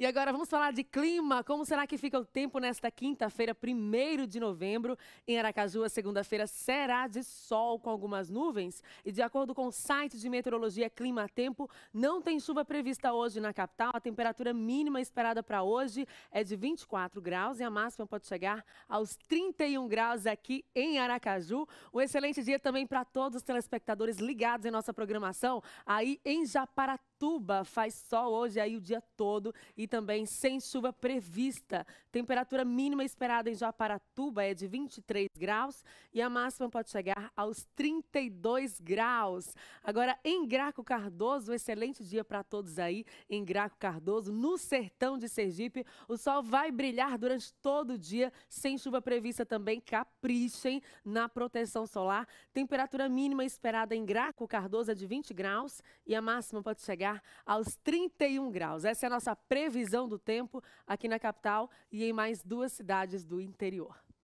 E agora vamos falar de clima. Como será que fica o tempo nesta quinta-feira, 1 de novembro? Em Aracaju, a segunda-feira será de sol com algumas nuvens. E de acordo com o site de meteorologia Clima Tempo, não tem chuva prevista hoje na capital. A temperatura mínima esperada para hoje é de 24 graus e a máxima pode chegar aos 31 graus aqui em Aracaju. Um excelente dia também para todos os telespectadores ligados em nossa programação aí em Japaratuba. Faz sol hoje aí o dia todo e também sem chuva prevista. Temperatura mínima esperada em Joaparatuba é de 23 graus e a máxima pode chegar aos 32 graus. Agora, em Graco Cardoso, um excelente dia para todos aí em Graco Cardoso, no sertão de Sergipe. O sol vai brilhar durante todo o dia, sem chuva prevista também. Caprichem na proteção solar. Temperatura mínima esperada em Graco Cardoso é de 20 graus e a máxima pode chegar aos 31 graus. Essa é a nossa previsão previsão do tempo aqui na capital e em mais duas cidades do interior.